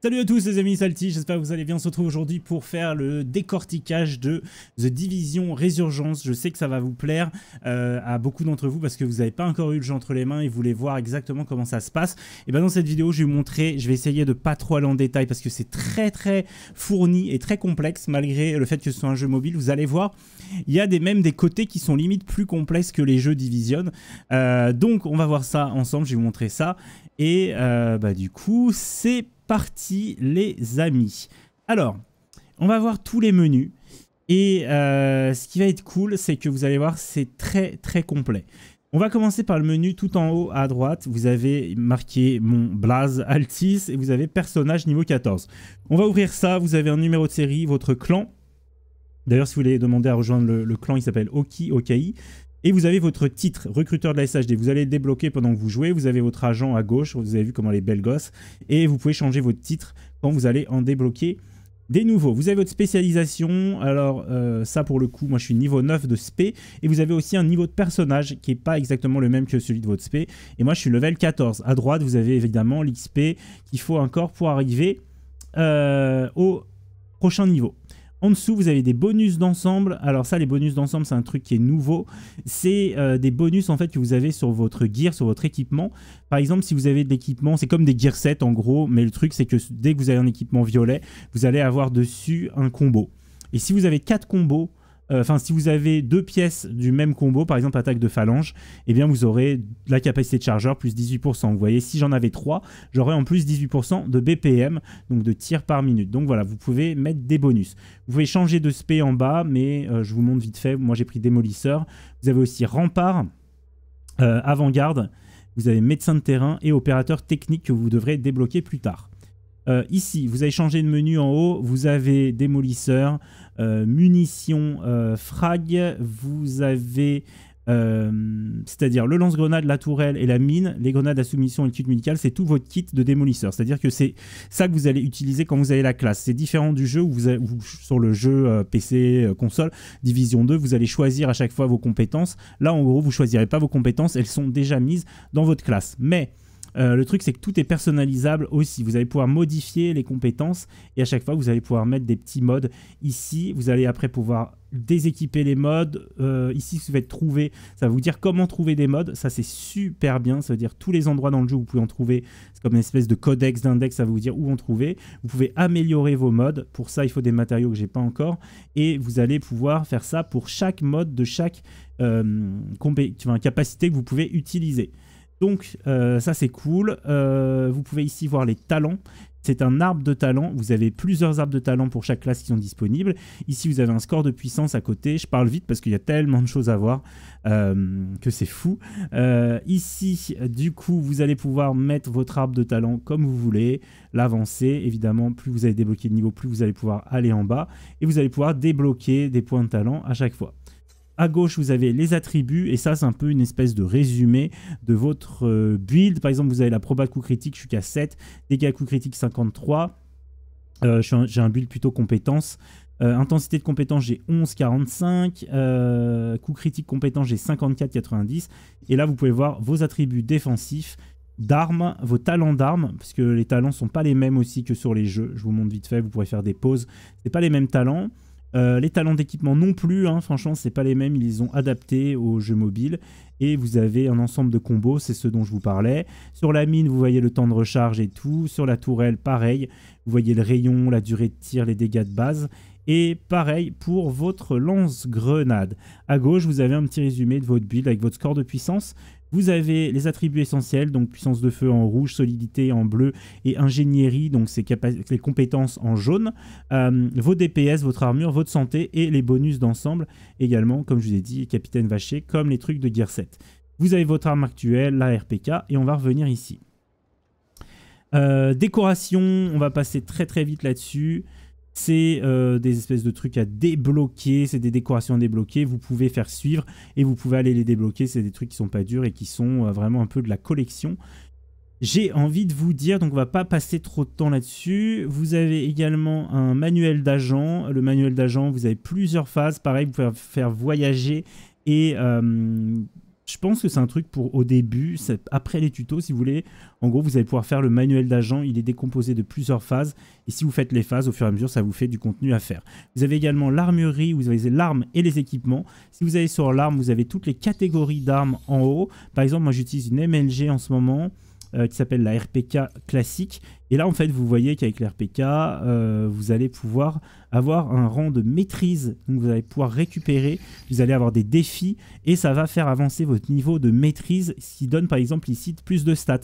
Salut à tous les amis Salti, j'espère que vous allez bien, on se retrouve aujourd'hui pour faire le décortiquage de The Division Résurgence, je sais que ça va vous plaire euh, à beaucoup d'entre vous parce que vous n'avez pas encore eu le jeu entre les mains et vous voulez voir exactement comment ça se passe, et bien dans cette vidéo je vais vous montrer, je vais essayer de pas trop aller en détail parce que c'est très très fourni et très complexe malgré le fait que ce soit un jeu mobile, vous allez voir, il y a des, même des côtés qui sont limite plus complexes que les jeux Division, euh, donc on va voir ça ensemble, je vais vous montrer ça, et euh, bah, du coup c'est parti les amis. Alors, on va voir tous les menus. Et euh, ce qui va être cool, c'est que vous allez voir, c'est très très complet. On va commencer par le menu tout en haut à droite. Vous avez marqué mon blaze Altis et vous avez personnage niveau 14. On va ouvrir ça, vous avez un numéro de série, votre clan. D'ailleurs, si vous voulez demander à rejoindre le, clan, il s'appelle Oki OKI. Et vous avez votre titre, recruteur de la SHD. Vous allez le débloquer pendant que vous jouez. Vous avez votre agent à gauche. Vous avez vu comment les belles gosses. Et vous pouvez changer votre titre quand vous allez en débloquer des nouveaux. Vous avez votre spécialisation, alors euh, ça pour le coup, moi je suis niveau 9 de SP. et vous avez aussi un niveau de personnage qui n'est pas exactement le même que celui de votre SP. et moi je suis level 14. À droite, vous avez évidemment l'XP qu'il faut encore pour arriver euh, au prochain niveau. En dessous, vous avez des bonus d'ensemble. Alors ça, les bonus d'ensemble, c'est un truc qui est nouveau. C'est euh, des bonus en fait que vous avez sur votre gear, sur votre équipement. Par exemple, si vous avez de l'équipement, c'est comme des gear sets en gros, mais le truc c'est que dès que vous avez un équipement violet, vous allez avoir dessus un combo. Et si vous avez 4 combos, euh, enfin si vous avez deux pièces du même combo, par exemple attaque de phalange, eh bien vous aurez la capacité de chargeur plus 18%. Vous voyez, si j'en avais trois, j'aurais en plus 18% de BPM, donc de tir par minute. Donc voilà, vous pouvez mettre des bonus. Vous pouvez changer de spé en bas, mais euh, je vous montre vite fait, moi j'ai pris démolisseur. Vous avez aussi rempart, euh, avant-garde, vous avez médecin de terrain et opérateur technique que vous devrez débloquer plus tard. Euh, ici, vous avez changé de menu en haut, vous avez démolisseur, euh, munitions, euh, frag, vous avez... c'est-à-dire le lance-grenade, la tourelle et la mine, les grenades à soumission et le kit médical, c'est tout votre kit de démolisseur. C'est-à-dire que c'est ça que vous allez utiliser quand vous avez la classe. C'est différent du jeu vous, sur le jeu PC, console, Division 2, vous allez choisir à chaque fois vos compétences. Là, en gros, vous choisirez pas vos compétences, elles sont déjà mises dans votre classe. Mais euh, le truc, c'est que tout est personnalisable aussi. Vous allez pouvoir modifier les compétences et à chaque fois, vous allez pouvoir mettre des petits modes. Ici, vous allez après pouvoir déséquiper les modes. Euh, ici, vous faites trouver, ça va vous dire comment trouver des modes. Ça, c'est super bien. Ça veut dire tous les endroits dans le jeu où vous pouvez en trouver. C'est comme une espèce de codex d'index, ça va vous dire où en trouver. Vous pouvez améliorer vos modes. Pour ça, il faut des matériaux que j'ai pas encore. Et vous allez pouvoir faire ça pour chaque mode de chaque euh, capacité que vous pouvez utiliser. Donc euh, ça c'est cool. Euh, vous pouvez ici voir les talents. C'est un arbre de talent. Vous avez plusieurs arbres de talent pour chaque classe qui sont disponibles. Ici vous avez un score de puissance à côté. Je parle vite parce qu'il y a tellement de choses à voir euh, que c'est fou. ici du coup vous allez pouvoir mettre votre arbre de talent comme vous voulez. L'avancer évidemment. Plus vous allez débloquer de niveau, plus vous allez pouvoir aller en bas. Et vous allez pouvoir débloquer des points de talent à chaque fois. À gauche, vous avez les attributs et ça, c'est un peu une espèce de résumé de votre euh, build. Par exemple, vous avez la proba de coup critique, je suis qu'à 7, dégâts coup critique 53. Euh, j'ai un build plutôt compétence. Euh, intensité de compétence, j'ai 11,45. Euh, coup critique compétence, j'ai 54,90. Et là, vous pouvez voir vos attributs défensifs, d'armes, vos talents d'armes, parce que les talents ne sont pas les mêmes aussi que sur les jeux. Je vous montre vite fait, vous pourrez faire des pauses. C'est pas les mêmes talents. Euh, les talents d'équipement non plus, hein, franchement, c'est pas les mêmes, ils ont adapté au jeu mobile Et vous avez un ensemble de combos, c'est ce dont je vous parlais. Sur la mine, vous voyez le temps de recharge et tout. Sur la tourelle, pareil, vous voyez le rayon, la durée de tir, les dégâts de base. Et pareil pour votre lance-grenade. À gauche, vous avez un petit résumé de votre build avec votre score de puissance, vous avez les attributs essentiels, donc puissance de feu en rouge, solidité en bleu et ingénierie, donc les compétences en jaune, euh, vos DPS, votre armure, votre santé et les bonus d'ensemble également, comme je vous ai dit, Capitaine Vacher, comme les trucs de Gear 7. Vous avez votre arme actuelle, la RPK, et on va revenir ici. Euh, décoration, on va passer très très vite là-dessus c'est euh, des espèces de trucs à débloquer, c'est des décorations à débloquer, vous pouvez faire suivre et vous pouvez aller les débloquer, c'est des trucs qui sont pas durs et qui sont euh, vraiment un peu de la collection. J'ai envie de vous dire, donc on va pas passer trop de temps là-dessus. Vous avez également un manuel d'agent. Le manuel d'agent, vous avez plusieurs phases. Pareil, vous pouvez faire voyager et euh, je pense que c'est un truc pour au début, après les tutos, si vous voulez. En gros, vous allez pouvoir faire le manuel d'agent. Il est décomposé de plusieurs phases. Et si vous faites les phases, au fur et à mesure, ça vous fait du contenu à faire. Vous avez également l'armurerie, vous avez l'arme et les équipements. Si vous allez sur l'arme, vous avez toutes les catégories d'armes en haut. Par exemple, moi, j'utilise une MLG en ce moment. Euh, qui s'appelle la RPK classique. Et là, en fait, vous voyez qu'avec la RPK, euh, vous allez pouvoir avoir un rang de maîtrise. Donc, vous allez pouvoir récupérer, vous allez avoir des défis et ça va faire avancer votre niveau de maîtrise, ce qui donne par exemple ici plus de stats.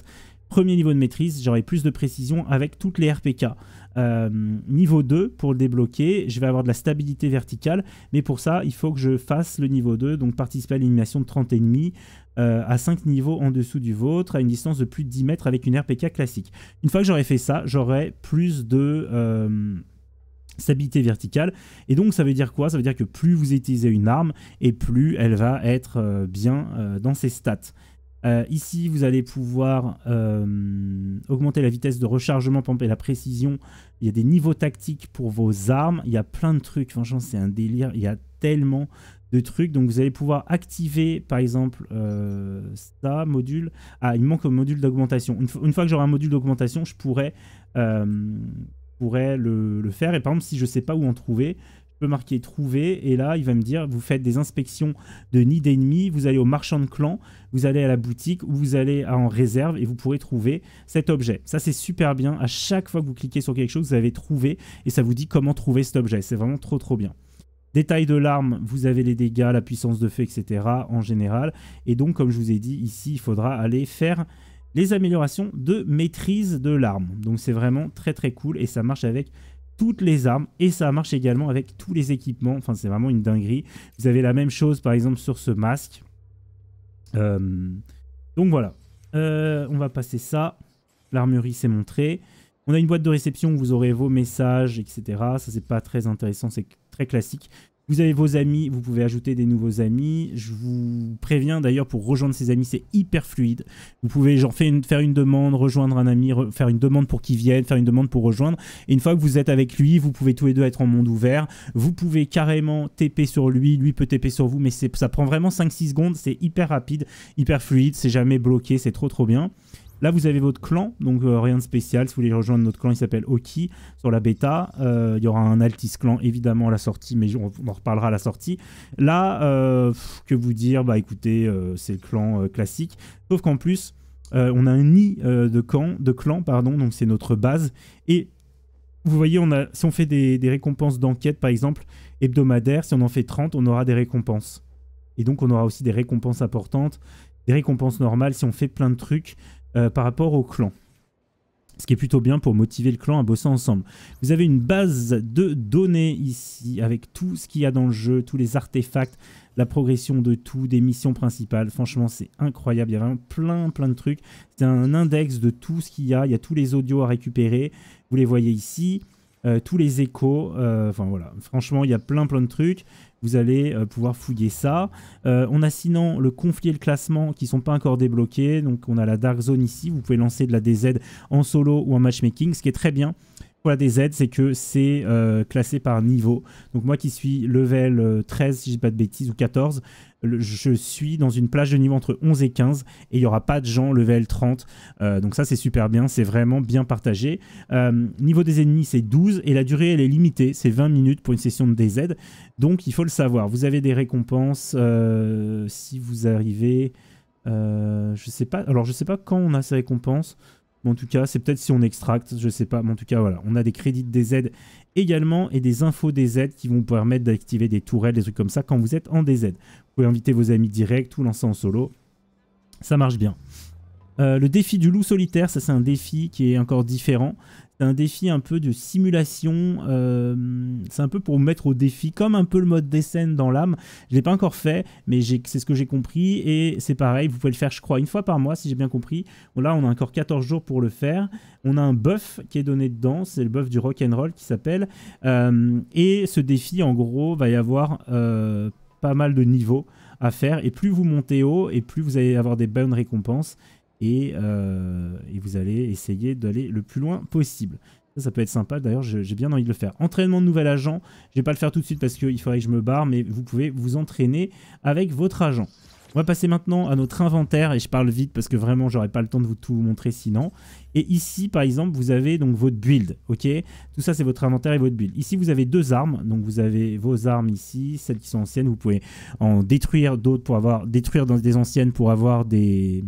Premier niveau de maîtrise, j'aurai plus de précision avec toutes les RPK. Euh, niveau 2, pour le débloquer, je vais avoir de la stabilité verticale, mais pour ça, il faut que je fasse le niveau 2, donc participer à l'animation de 30 ennemis, euh, à 5 niveaux en dessous du vôtre, à une distance de plus de 10 mètres avec une RPK classique. Une fois que j'aurai fait ça, j'aurai plus de... Euh, stabilité verticale. Et donc ça veut dire quoi Ça veut dire que plus vous utilisez une arme et plus elle va être euh, bien dans ses stats. ici, vous allez pouvoir augmenter la vitesse de rechargement, et la précision. Il y a des niveaux tactiques pour vos armes. Il y a plein de trucs. Franchement, c'est un délire. Il y a tellement trucs. Donc vous allez pouvoir activer par exemple euh, ça, module. Ah, il manque un module d'augmentation. Une, fois que j'aurai un module d'augmentation, je pourrais, euh, le, faire. Et par exemple, si je sais pas où en trouver, je peux marquer trouver. Et là, il va me dire, vous faites des inspections de nid d'ennemis, vous allez au marchand de clan, vous allez à la boutique, ou vous allez en réserve et vous pourrez trouver cet objet. Ça, c'est super bien. À chaque fois que vous cliquez sur quelque chose, vous avez trouvé et ça vous dit comment trouver cet objet. C'est vraiment trop, trop bien. Détail de l'arme, vous avez les dégâts, la puissance de feu, etc. en général. Et donc, comme je vous ai dit, ici, il faudra aller faire les améliorations de maîtrise de l'arme. Donc, c'est vraiment très très cool et ça marche avec toutes les armes et ça marche également avec tous les équipements. Enfin, c'est vraiment une dinguerie. Vous avez la même chose, par exemple, sur ce masque. Euh, donc, voilà. Euh, on va passer ça. L'armurerie s'est montrée. On a une boîte de réception où vous aurez vos messages, etc. Ça, c'est pas très intéressant, c'est très classique. Vous avez vos amis, vous pouvez ajouter des nouveaux amis. Je vous préviens d'ailleurs pour rejoindre ces amis, c'est hyper fluide. Vous pouvez genre faire une, demande, rejoindre un ami, faire une demande pour qu'il vienne, faire une demande pour rejoindre. Et une fois que vous êtes avec lui, vous pouvez tous les deux être en monde ouvert. Vous pouvez carrément TP sur lui, lui peut TP sur vous, mais ça prend vraiment 5-6 secondes. C'est hyper rapide, hyper fluide, c'est jamais bloqué, c'est trop trop bien. Là, vous avez votre clan, donc euh, rien de spécial. Si vous voulez rejoindre notre clan, il s'appelle Oki sur la bêta. Euh, il y aura un Altis clan évidemment à la sortie, mais on, en reparlera à la sortie. Là, euh, que vous dire Bah écoutez, c'est le clan classique. Sauf qu'en plus, on a un nid de, camp, de clan, pardon, donc c'est notre base. Et vous voyez, on a, si on fait des, récompenses d'enquête, par exemple, hebdomadaire, si on en fait 30, on aura des récompenses. Et donc, on aura aussi des récompenses importantes, des récompenses normales si on fait plein de trucs. Euh, par rapport au clan. Ce qui est plutôt bien pour motiver le clan à bosser ensemble. Vous avez une base de données ici, avec tout ce qu'il y a dans le jeu, tous les artefacts, la progression de tout, des missions principales. Franchement, c'est incroyable. Il y a vraiment plein, plein de trucs. C'est un index de tout ce qu'il y a. Il y a tous les audios à récupérer. Vous les voyez ici. Euh, tous les échos. Euh, enfin voilà, franchement, il y a plein plein de trucs. Vous allez euh, pouvoir fouiller ça. Euh, on a sinon le conflit et le classement qui sont pas encore débloqués. Donc on a la Dark Zone ici. Vous pouvez lancer de la DZ en solo ou en matchmaking, ce qui est très bien pour la DZ, c'est que c'est euh, classé par niveau. Donc moi qui suis level 13, euh, si je dis pas de bêtises, ou 14, je suis dans une plage de niveau entre 11 et 15, et il n'y aura pas de gens level 30. Euh, donc ça c'est super bien, c'est vraiment bien partagé. niveau des ennemis c'est 12, et la durée elle est limitée, c'est 20 minutes pour une session de DZ. Donc il faut le savoir, vous avez des récompenses si vous arrivez... je sais pas, alors je sais pas quand on a ces récompenses. Mais en tout cas, c'est peut-être si on extracte, je sais pas. Mais en tout cas, voilà, on a des crédits des aides également et des infos des aides qui vont vous permettre d'activer des tourelles, des trucs comme ça quand vous êtes en DZ. Vous pouvez inviter vos amis directs ou lancer en solo. Ça marche bien. Euh, le défi du loup solitaire, ça c'est un défi qui est encore différent. C'est un défi un peu de simulation. Euh, c'est un peu pour mettre au défi, comme un peu le mode des scènes dans l'âme. Je l'ai pas encore fait, mais c'est ce que j'ai compris. Et c'est pareil, vous pouvez le faire, je crois, une fois par mois, si j'ai bien compris. Là, on a encore 14 jours pour le faire. On a un buff qui est donné dedans. C'est le buff du rock'n'roll qui s'appelle. Euh, et ce défi, en gros, va y avoir euh, pas mal de niveaux à faire. Et plus vous montez haut, et plus vous allez avoir des bonnes récompenses. Euh, et, vous allez essayer d'aller le plus loin possible. Ça, ça peut être sympa. D'ailleurs, j'ai bien envie de le faire. Entraînement de nouvel agent. Je ne vais pas le faire tout de suite parce qu'il faudrait que je me barre, mais vous pouvez vous entraîner avec votre agent. On va passer maintenant à notre inventaire et je parle vite parce que vraiment j'aurais pas le temps de vous tout montrer sinon. Et ici par exemple vous avez donc votre build, ok Tout ça c'est votre inventaire et votre build. Ici vous avez deux armes, donc vous avez vos armes ici, celles qui sont anciennes, vous pouvez en détruire d'autres pour avoir, détruire dans des anciennes pour avoir des,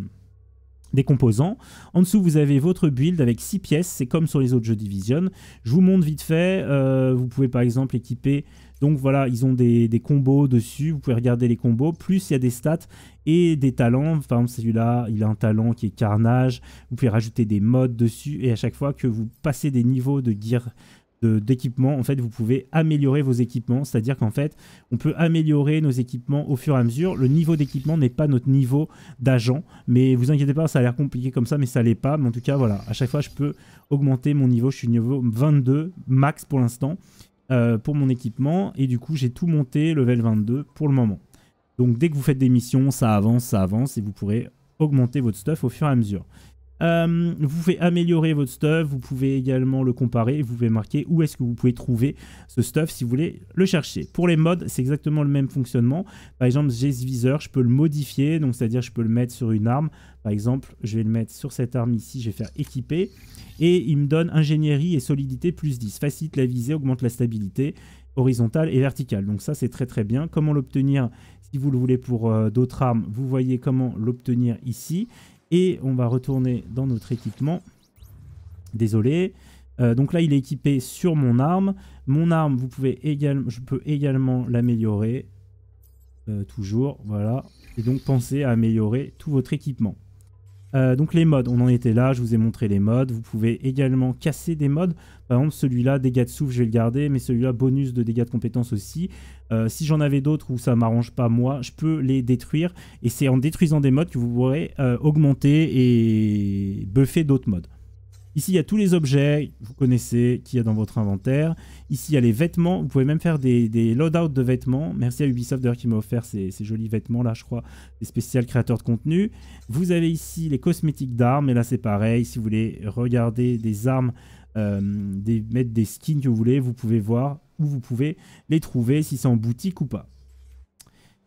composants. En dessous, vous avez votre build avec 6 pièces, c'est comme sur les autres jeux Division. Je vous montre vite fait, euh, vous pouvez par exemple équiper, donc voilà, ils ont des, combos dessus, vous pouvez regarder les combos, plus il y a des stats et des talents, par exemple celui-là, il a un talent qui est carnage, vous pouvez rajouter des modes dessus, et à chaque fois que vous passez des niveaux de gear d'équipement en fait, vous pouvez améliorer vos équipements. C'est-à-dire qu'en fait, on peut améliorer nos équipements au fur et à mesure. Le niveau d'équipement n'est pas notre niveau d'agent, mais vous inquiétez pas, ça a l'air compliqué comme ça, mais ça l'est pas. Mais en tout cas, voilà, à chaque fois, je peux augmenter mon niveau. Je suis niveau 22 max pour l'instant euh, pour mon équipement, et du coup, j'ai tout monté level 22 pour le moment. Donc, dès que vous faites des missions, ça avance, ça avance, et vous pourrez augmenter votre stuff au fur et à mesure. Euh, vous pouvez améliorer votre stuff, vous pouvez également le comparer, vous pouvez marquer où est-ce que vous pouvez trouver ce stuff si vous voulez le chercher. Pour les modes c'est exactement le même fonctionnement. Par exemple, j'ai ce viseur, je peux le modifier, donc c'est-à-dire je peux le mettre sur une arme. Par exemple, je vais le mettre sur cette arme ici, je vais faire équiper. Et il me donne ingénierie et solidité plus 10. Facilite la visée, augmente la stabilité horizontale et verticale. Donc ça, c'est très très bien. Comment l'obtenir si vous le voulez pour euh, d'autres armes Vous voyez comment l'obtenir ici. Et on va retourner dans notre équipement. Désolé. Euh, donc là, il est équipé sur mon arme. Mon arme, vous pouvez également, je peux également l'améliorer. Euh, toujours, voilà. Et donc, pensez à améliorer tout votre équipement. Euh, donc les modes, on en était là, je vous ai montré les modes. Vous pouvez également casser des modes. Par exemple, celui-là, dégâts de souffle, je vais le garder, mais celui-là, bonus de dégâts de compétence aussi. Euh, si j'en avais d'autres où ça m'arrange pas moi, je peux les détruire. Et c'est en détruisant des modes que vous pourrez euh, augmenter et buffer d'autres modes. Ici, il y a tous les objets, vous connaissez, qu'il y a dans votre inventaire. Ici, il y a les vêtements. Vous pouvez même faire des, loadouts load de vêtements. Merci à Ubisoft d'ailleurs qui m'a offert ces, jolis vêtements-là, je crois, des spéciales créateurs de contenu. Vous avez ici les cosmétiques d'armes. Et là, c'est pareil. Si vous voulez regarder des armes, euh, mettre des skins que vous voulez, vous pouvez voir où vous pouvez les trouver, si c'est en boutique ou pas.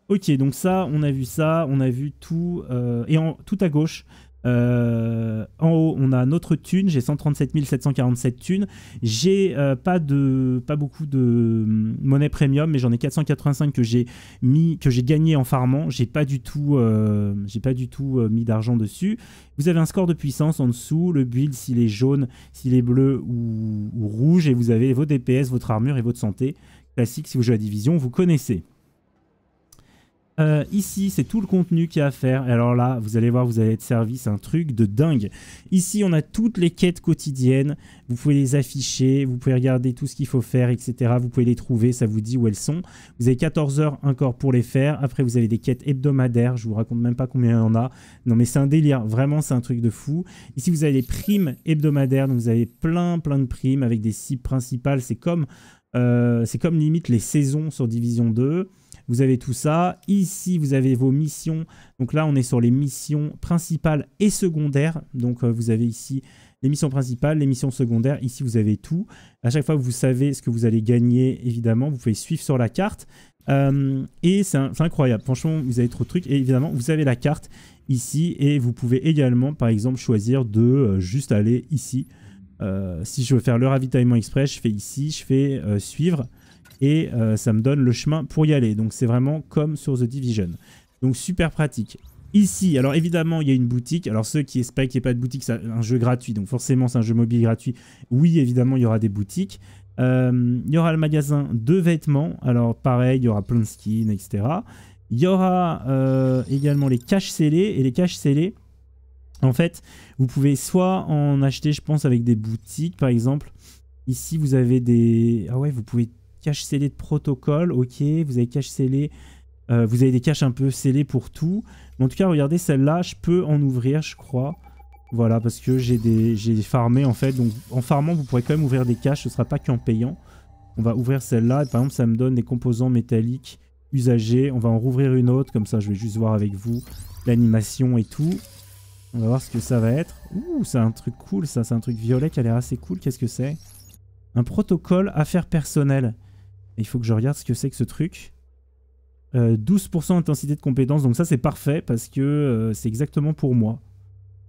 Ok, donc ça, on a vu ça, on a vu tout. Euh, et en, tout à gauche, euh, en haut, on a notre thune. J'ai 137 747 thunes. J'ai euh, pas de, pas beaucoup de hum, monnaie premium, mais j'en ai 485 que j'ai mis, que j'ai gagné en farmant. J'ai pas du tout, euh, j'ai pas du tout mis d'argent dessus. Vous avez un score de puissance en dessous, le build s'il est jaune, s'il est bleu ou, ou rouge, et vous avez vos DPS, votre armure et votre santé classique. Si vous jouez à division, vous connaissez. Euh, ici, c'est tout le contenu qu'il y a à faire. alors là, vous allez voir, vous allez être servi, c'est un truc de dingue. Ici, on a toutes les quêtes quotidiennes. Vous pouvez les afficher, vous pouvez regarder tout ce qu'il faut faire, etc. Vous pouvez les trouver, ça vous dit où elles sont. Vous avez 14 heures encore pour les faire. Après, vous avez des quêtes hebdomadaires. Je vous raconte même pas combien il y en a. Non, mais c'est un délire. Vraiment, c'est un truc de fou. Ici, vous avez les primes hebdomadaires. Donc, vous avez plein, plein de primes avec des cibles principales. C'est comme, euh, c'est comme limite les saisons sur Division 2. Vous avez tout ça. Ici, vous avez vos missions. Donc là, on est sur les missions principales et secondaires. Donc euh, vous avez ici les missions principales, les missions secondaires. Ici, vous avez tout. À chaque fois, vous savez ce que vous allez gagner, évidemment. Vous pouvez suivre sur la carte. Euh, et c'est incroyable. Franchement, vous avez trop de trucs. Et évidemment, vous avez la carte ici. Et vous pouvez également, par exemple, choisir de euh, juste aller ici. si je veux faire le ravitaillement exprès, je fais ici, je fais suivre et euh, ça me donne le chemin pour y aller. Donc c'est vraiment comme sur The Division. Donc super pratique. Ici, alors évidemment, il y a une boutique. Alors ceux qui espèrent qu'il n'y ait pas de boutique, c'est un jeu gratuit. Donc forcément, c'est un jeu mobile gratuit. Oui, évidemment, il y aura des boutiques. Euh, il y aura le magasin de vêtements. Alors pareil, il y aura plein de skins, etc. Il y aura euh, également les caches scellées. Et les caches scellées, en fait, vous pouvez soit en acheter, je pense, avec des boutiques, par exemple. Ici, vous avez des... Ah ouais, vous pouvez cache scellé de protocole, ok, vous avez cache scellé, euh, vous avez des caches un peu scellées pour tout. en tout cas, regardez, celle-là, je peux en ouvrir, je crois. Voilà, parce que j'ai des j'ai farmé en fait, donc en farmant, vous pourrez quand même ouvrir des caches, ce sera pas qu'en payant. On va ouvrir celle-là, par exemple, ça me donne des composants métalliques usagés. On va en rouvrir une autre, comme ça, je vais juste voir avec vous l'animation et tout. On va voir ce que ça va être. Ouh, c'est un truc cool ça, c'est un truc violet qui a l'air assez cool. Qu'est-ce que c'est Un protocole affaires personnelles. Il faut que je regarde ce que c'est que ce truc. 12% euh, intensité de compétence, donc ça c'est parfait parce que euh, c'est exactement pour moi.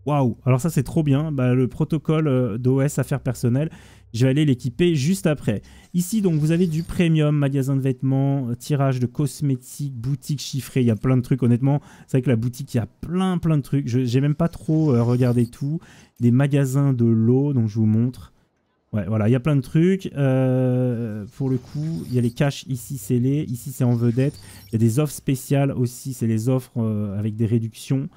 Waouh, alors ça c'est trop bien, bah, le protocole euh, d'OS affaires personnelles, je vais aller l'équiper juste après. Ici donc vous avez du premium, magasin de vêtements, tirage de cosmétiques, boutique chiffrée, il y a plein de trucs honnêtement, c'est vrai que la boutique il y a plein plein de trucs, Je j'ai même pas trop regardé tout, des magasins de l'eau, donc je vous montre, Ouais, voilà, il y a plein de trucs. Euh, pour le coup, il y a les caches ici scellés, ici c'est en vedette. Il y a des offres spéciales aussi, c'est les offres euh, avec des réductions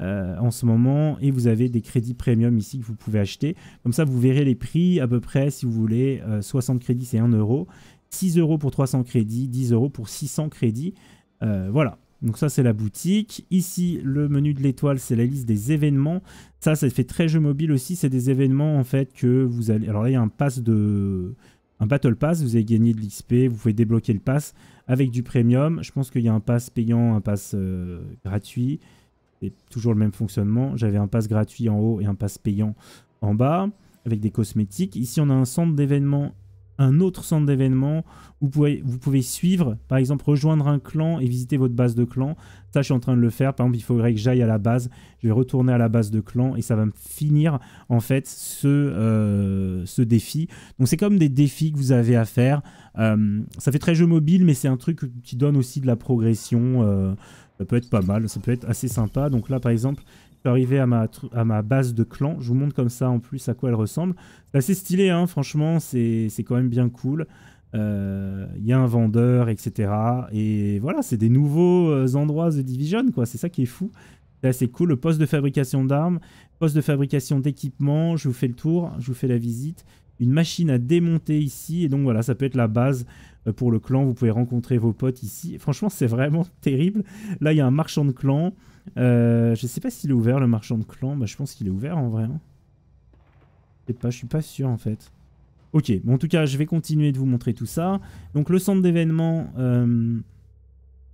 euh, en ce moment. Et vous avez des crédits premium ici que vous pouvez acheter. Comme ça, vous verrez les prix à peu près, si vous voulez, 60 crédits c'est 1 euro. 6 euros pour 300 crédits, 10 euros pour 600 crédits. voilà, donc ça, c'est la boutique. Ici, le menu de l'étoile, c'est la liste des événements. Ça, ça fait très jeu mobile aussi. C'est des événements, en fait, que vous allez... Alors là, il y a un pass de... Un battle pass, vous avez gagné de l'XP, vous pouvez débloquer le pass avec du premium. Je pense qu'il y a un pass payant, un pass euh, gratuit. C'est toujours le même fonctionnement. J'avais un pass gratuit en haut et un pass payant en bas avec des cosmétiques. Ici, on a un centre d'événements un autre centre d'événements. Vous pouvez, vous pouvez suivre, par exemple, rejoindre un clan et visiter votre base de clan. Ça, je suis en train de le faire. Par exemple, il faudrait que j'aille à la base. Je vais retourner à la base de clan et ça va me finir, en fait, ce, euh, ce défi. Donc, c'est comme des défis que vous avez à faire. Euh, ça fait très jeu mobile, mais c'est un truc qui donne aussi de la progression. Euh, ça peut être pas mal, ça peut être assez sympa. Donc là, par exemple, suis arrivé à ma, à ma base de clan. Je vous montre comme ça en plus à quoi elle ressemble. C'est assez stylé, hein, franchement, c'est quand même bien cool. Euh, il y a un vendeur, etc. Et voilà, c'est des nouveaux euh, endroits de Division, quoi. C'est ça qui est fou. C'est assez cool. Le poste de fabrication d'armes, poste de fabrication d'équipements. Je vous fais le tour, je vous fais la visite une machine à démonter ici. Et donc voilà, ça peut être la base euh, pour le clan. Vous pouvez rencontrer vos potes ici. Franchement, c'est vraiment terrible. Là, il y a un marchand de clan. Je euh, je sais pas s'il est ouvert, le marchand de clan. Bah, je pense qu'il est ouvert en vrai. Hein. Je sais pas, je suis pas sûr en fait. Ok, bon, en tout cas, je vais continuer de vous montrer tout ça. Donc le centre d'événement. Euh,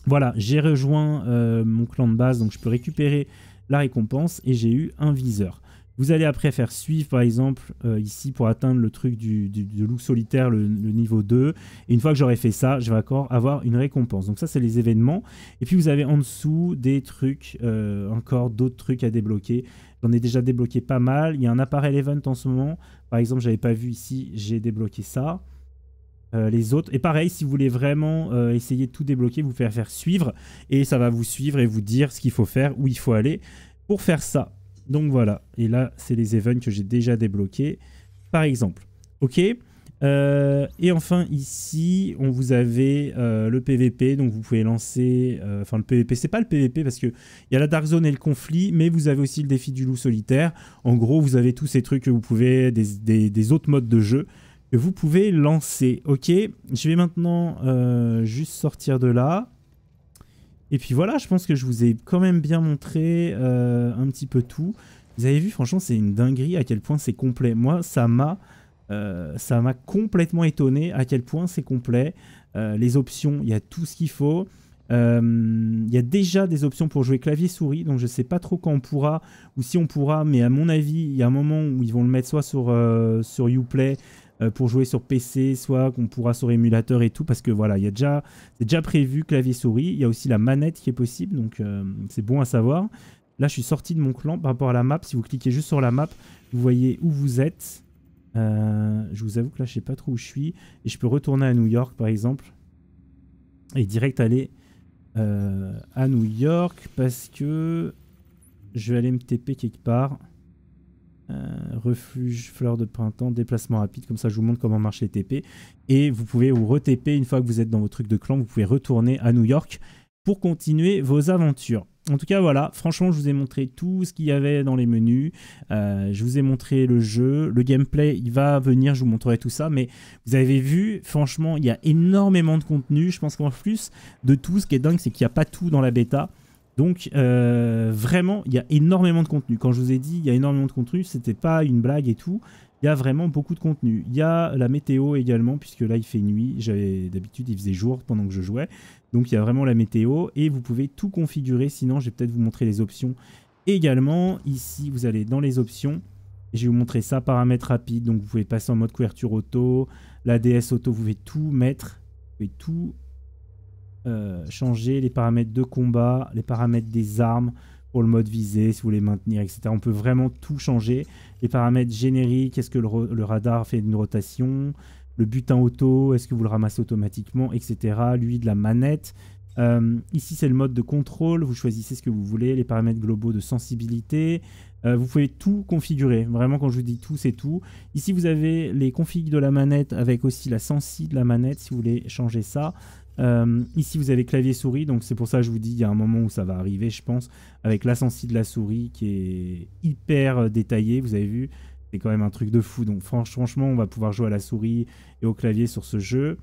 voilà, j'ai rejoint mon clan de base, donc je peux récupérer la récompense et j'ai eu un viseur. Vous allez après faire suivre, par exemple, euh, ici, pour atteindre le truc du, look solitaire, le, niveau 2. Et une fois que j'aurai fait ça, je vais encore avoir une récompense. Donc ça, c'est les événements. Et puis, vous avez en dessous des trucs, euh, encore d'autres trucs à débloquer. J'en ai déjà débloqué pas mal. Il y a un appareil event en ce moment. Par exemple, j'avais pas vu ici, j'ai débloqué ça. Euh, les autres. Et pareil, si vous voulez vraiment essayer de tout débloquer, vous faire faire suivre et ça va vous suivre et vous dire ce qu'il faut faire, où il faut aller pour faire ça. Donc voilà, et là, c'est les events que j'ai déjà débloqués, par exemple. Ok euh, et enfin ici, on vous avez euh, le PVP, donc vous pouvez lancer, euh, enfin le PVP, c'est pas le PVP parce que y a la Dark Zone et le conflit, mais vous avez aussi le défi du loup solitaire. En gros, vous avez tous ces trucs que vous pouvez, des, des autres modes de jeu que vous pouvez lancer. Ok, je vais maintenant juste sortir de là. Et puis voilà, je pense que je vous ai quand même bien montré euh, un petit peu tout. Vous avez vu, franchement, c'est une dinguerie à quel point c'est complet. Moi, ça m'a euh, ça m'a complètement étonné à quel point c'est complet. Euh, les options, il y a tout ce qu'il faut. il y a déjà des options pour jouer clavier-souris, donc je ne sais pas trop quand on pourra ou si on pourra, mais à mon avis, il y a un moment où ils vont le mettre soit sur, sur Uplay, euh, pour jouer sur PC, soit qu'on pourra sur émulateur et tout, parce que voilà, il y a déjà, c'est déjà prévu clavier souris. Il y a aussi la manette qui est possible, donc euh, c'est bon à savoir. Là, je suis sorti de mon clan par rapport à la map. Si vous cliquez juste sur la map, vous voyez où vous êtes. Euh, je vous avoue que là, je sais pas trop où je suis. Et je peux retourner à New York, par exemple, et direct aller à New York parce que je vais aller me TP quelque part. Euh, refuge, fleur de printemps, déplacement rapide. Comme ça, je vous montre comment marche les TP. Et vous pouvez vous re-TP une fois que vous êtes dans vos trucs de clan. Vous pouvez retourner à New York pour continuer vos aventures. En tout cas, voilà, franchement, je vous ai montré tout ce qu'il y avait dans les menus. Euh, je vous ai montré le jeu, le gameplay, il va venir, je vous montrerai tout ça. Mais vous avez vu, franchement, il y a énormément de contenu. Je pense qu'en plus de tout, ce qui est dingue, c'est qu'il n'y a pas tout dans la bêta. Donc euh, vraiment, il y a énormément de contenu. Quand je vous ai dit, il y a énormément de contenu, c'était pas une blague et tout. Il y a vraiment beaucoup de contenu. Il y a la météo également, puisque là il fait nuit. J'avais d'habitude il faisait jour pendant que je jouais. Donc il y a vraiment la météo et vous pouvez tout configurer. Sinon, je vais peut-être vous montrer les options également. Ici, vous allez dans les options. Je vais vous montrer ça, paramètres rapides. Donc vous pouvez passer en mode couverture auto, la DS auto, vous pouvez tout mettre, vous pouvez tout euh, changer les paramètres de combat, les paramètres des armes pour le mode visé, si vous voulez maintenir, etc. On peut vraiment tout changer. Les paramètres génériques, est-ce que le, radar fait une rotation Le butin auto, est-ce que vous le ramassez automatiquement, etc. Lui, de la manette. Euh, ici, c'est le mode de contrôle. Vous choisissez ce que vous voulez, les paramètres globaux de sensibilité. Euh, vous pouvez tout configurer. Vraiment, quand je vous dis tout, c'est tout. Ici, vous avez les configs de la manette avec aussi la sensi de la manette si vous voulez changer ça. Euh, ici, vous avez clavier-souris, donc c'est pour ça que je vous dis, il y a un moment où ça va arriver, je pense, avec l'ascensi de la souris qui est hyper euh, détaillé, vous avez vu, c'est quand même un truc de fou. Donc franchement, on va pouvoir jouer à la souris et au clavier sur ce jeu.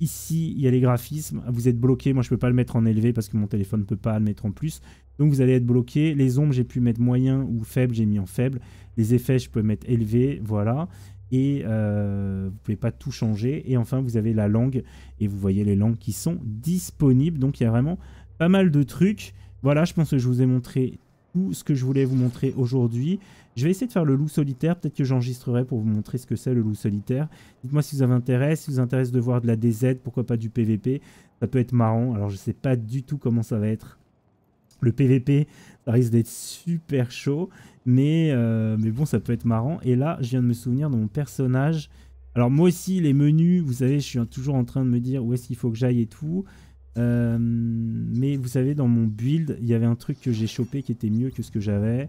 Ici, il y a les graphismes, vous êtes bloqué, moi je peux pas le mettre en élevé parce que mon téléphone ne peut pas le mettre en plus. Donc vous allez être bloqué, les ombres j'ai pu mettre moyen ou faible, j'ai mis en faible. Les effets je peux mettre élevé, voilà et euh, vous pouvez pas tout changer. Et enfin, vous avez la langue et vous voyez les langues qui sont disponibles. Donc il y a vraiment pas mal de trucs. Voilà, je pense que je vous ai montré tout ce que je voulais vous montrer aujourd'hui. Je vais essayer de faire le loup solitaire, peut-être que j'enregistrerai pour vous montrer ce que c'est le loup solitaire. Dites-moi si vous avez intérêt, si vous intéresse de voir de la DZ, pourquoi pas du PVP, ça peut être marrant. Alors je sais pas du tout comment ça va être le PVP, ça risque d'être super chaud. Mais, euh, mais bon, ça peut être marrant. Et là, je viens de me souvenir de mon personnage. Alors moi aussi, les menus, vous savez, je suis toujours en train de me dire où est-ce qu'il faut que j'aille et tout. Euh, mais vous savez, dans mon build, il y avait un truc que j'ai chopé qui était mieux que ce que j'avais.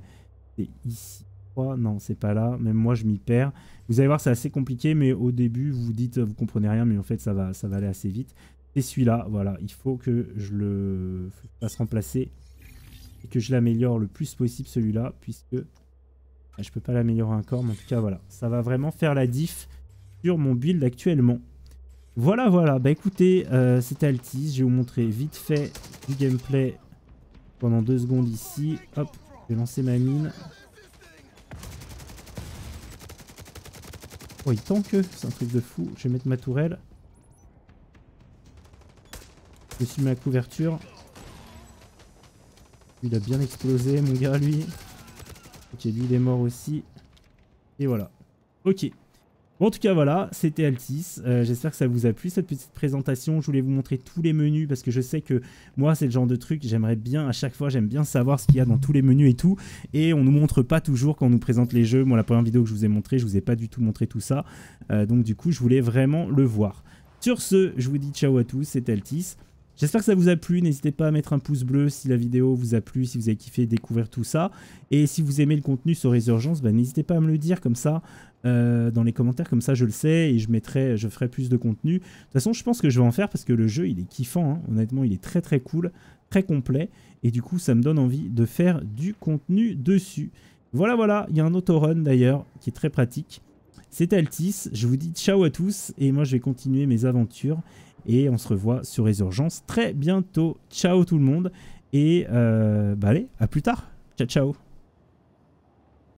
C'est ici. Oh, non, c'est pas là. Même moi, je m'y perds. Vous allez voir, c'est assez compliqué, mais au début, vous vous dites, vous comprenez rien, mais en fait, ça va, ça va aller assez vite. C'est celui-là, voilà. Il faut que je le fasse remplacer et que je l'améliore le plus possible celui-là, puisque bah, je peux pas l'améliorer encore, mais en tout cas voilà, ça va vraiment faire la diff sur mon build actuellement. Voilà, voilà, bah écoutez, euh, c'était Altis, je vais vous montrer vite fait du gameplay pendant deux secondes ici. Hop, je vais lancer ma mine. Oh, il tant que, c'est un truc de fou. Je vais mettre ma tourelle. Je suis ma à couverture. Il a bien explosé, mon gars, lui. Ok, lui, il est mort aussi. Et voilà. Ok. en tout cas, voilà, c'était Altis. Euh, j'espère que ça vous a plu, cette petite présentation. Je voulais vous montrer tous les menus parce que je sais que moi, c'est le genre de truc, j'aimerais bien, à chaque fois, j'aime bien savoir ce qu'il y a dans tous les menus et tout. Et on nous montre pas toujours quand on nous présente les jeux. Moi, la première vidéo que je vous ai montrée, je vous ai pas du tout montré tout ça. Euh, donc, du coup, je voulais vraiment le voir. Sur ce, je vous dis ciao à tous, c'était Altis. J'espère que ça vous a plu, n'hésitez pas à mettre un pouce bleu si la vidéo vous a plu, si vous avez kiffé découvrir tout ça. Et si vous aimez le contenu sur Résurgence, bah, n'hésitez pas à me le dire comme ça, euh, dans les commentaires, comme ça je le sais, et je mettrai, je ferai plus de contenu. De toute façon, je pense que je vais en faire parce que le jeu, il est kiffant, hein. honnêtement, il est très très cool, très complet, et du coup, ça me donne envie de faire du contenu dessus. Voilà, voilà, il y a un autorun d'ailleurs, qui est très pratique. C'est Altis, je vous dis ciao à tous, et moi je vais continuer mes aventures. Et on se revoit sur les urgences très bientôt. Ciao tout le monde. Et euh, bah allez, à plus tard. Ciao, ciao.